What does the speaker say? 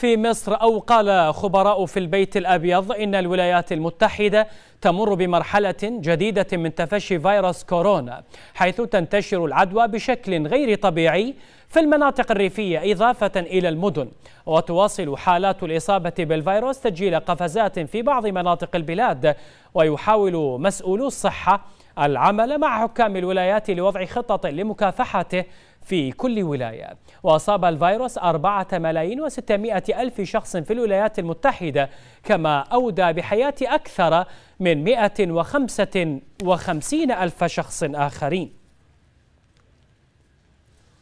في مصر أو قال خبراء في البيت الأبيض إن الولايات المتحدة تمر بمرحلة جديدة من تفشي فيروس كورونا حيث تنتشر العدوى بشكل غير طبيعي في المناطق الريفية إضافة إلى المدن وتواصل حالات الإصابة بالفيروس تسجيل قفزات في بعض مناطق البلاد ويحاول مسؤولو الصحة العمل مع حكام الولايات لوضع خطط لمكافحته في كل ولاية وأصاب الفيروس أربعة ملايين وستمائة ألف شخص في الولايات المتحدة كما أودى بحياة أكثر من وخمسين ألف شخص آخرين